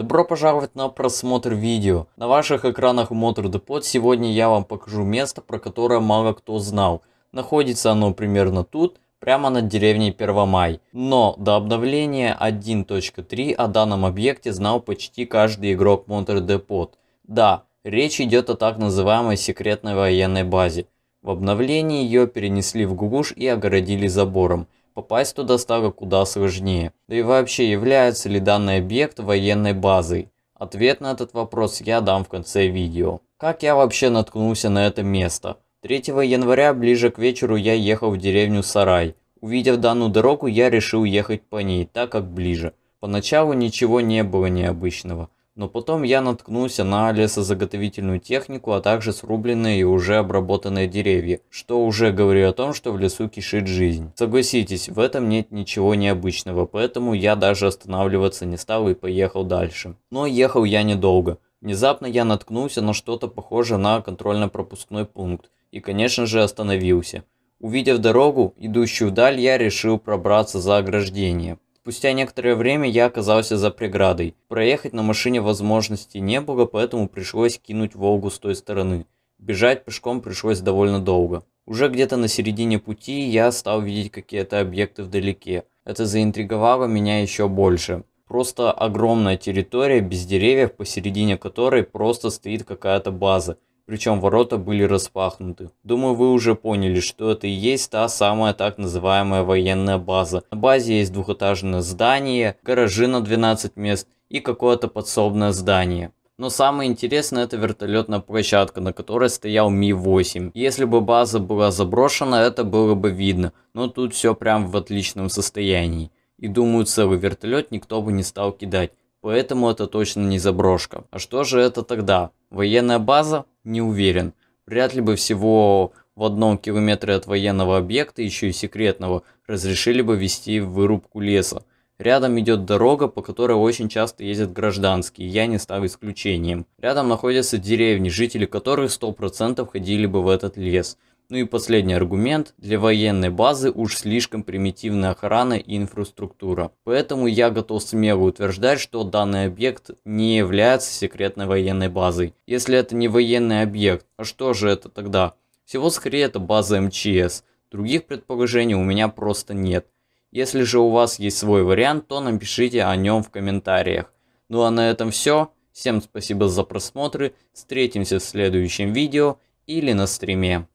Добро пожаловать на просмотр видео. На ваших экранах Motor Depot сегодня я вам покажу место, про которое мало кто знал. Находится оно примерно тут, прямо над деревней Первомай. Но до обновления 1.3 о данном объекте знал почти каждый игрок Motor Depot. Да, речь идет о так называемой секретной военной базе. В обновлении ее перенесли в Гугуш и огородили забором попасть туда стало куда сложнее. Да и вообще, является ли данный объект военной базой? Ответ на этот вопрос я дам в конце видео. Как я вообще наткнулся на это место? 3 января ближе к вечеру я ехал в деревню Сарай. Увидев данную дорогу, я решил ехать по ней, так как ближе. Поначалу ничего не было необычного. Но потом я наткнулся на лесозаготовительную технику, а также срубленные и уже обработанные деревья, что уже говорит о том, что в лесу кишит жизнь. Согласитесь, в этом нет ничего необычного, поэтому я даже останавливаться не стал и поехал дальше. Но ехал я недолго. Внезапно я наткнулся на что-то похожее на контрольно-пропускной пункт и, конечно же, остановился. Увидев дорогу, идущую вдаль, я решил пробраться за ограждение. Спустя некоторое время я оказался за преградой. Проехать на машине возможности не было, поэтому пришлось кинуть Волгу с той стороны. Бежать пешком пришлось довольно долго. Уже где-то на середине пути я стал видеть какие-то объекты вдалеке. Это заинтриговало меня еще больше. Просто огромная территория без деревьев, посередине которой просто стоит какая-то база причем ворота были распахнуты. Думаю, вы уже поняли, что это и есть та самая так называемая военная база. На базе есть двухэтажное здание, гаражи на 12 мест и какое-то подсобное здание. Но самое интересное это вертолетная площадка, на которой стоял Ми-8. Если бы база была заброшена, это было бы видно, но тут все прям в отличном состоянии. И думаю, целый вертолет никто бы не стал кидать, поэтому это точно не заброшка. А что же это тогда? Военная база? не уверен. Вряд ли бы всего в одном километре от военного объекта, еще и секретного, разрешили бы вести вырубку леса. Рядом идет дорога, по которой очень часто ездят гражданские, я не стал исключением. Рядом находятся деревни, жители которых 100% ходили бы в этот лес – ну и последний аргумент. Для военной базы уж слишком примитивная охрана и инфраструктура. Поэтому я готов смело утверждать, что данный объект не является секретной военной базой. Если это не военный объект, а что же это тогда? Всего скорее это база МЧС. Других предположений у меня просто нет. Если же у вас есть свой вариант, то напишите о нем в комментариях. Ну а на этом все. Всем спасибо за просмотры. Встретимся в следующем видео или на стриме.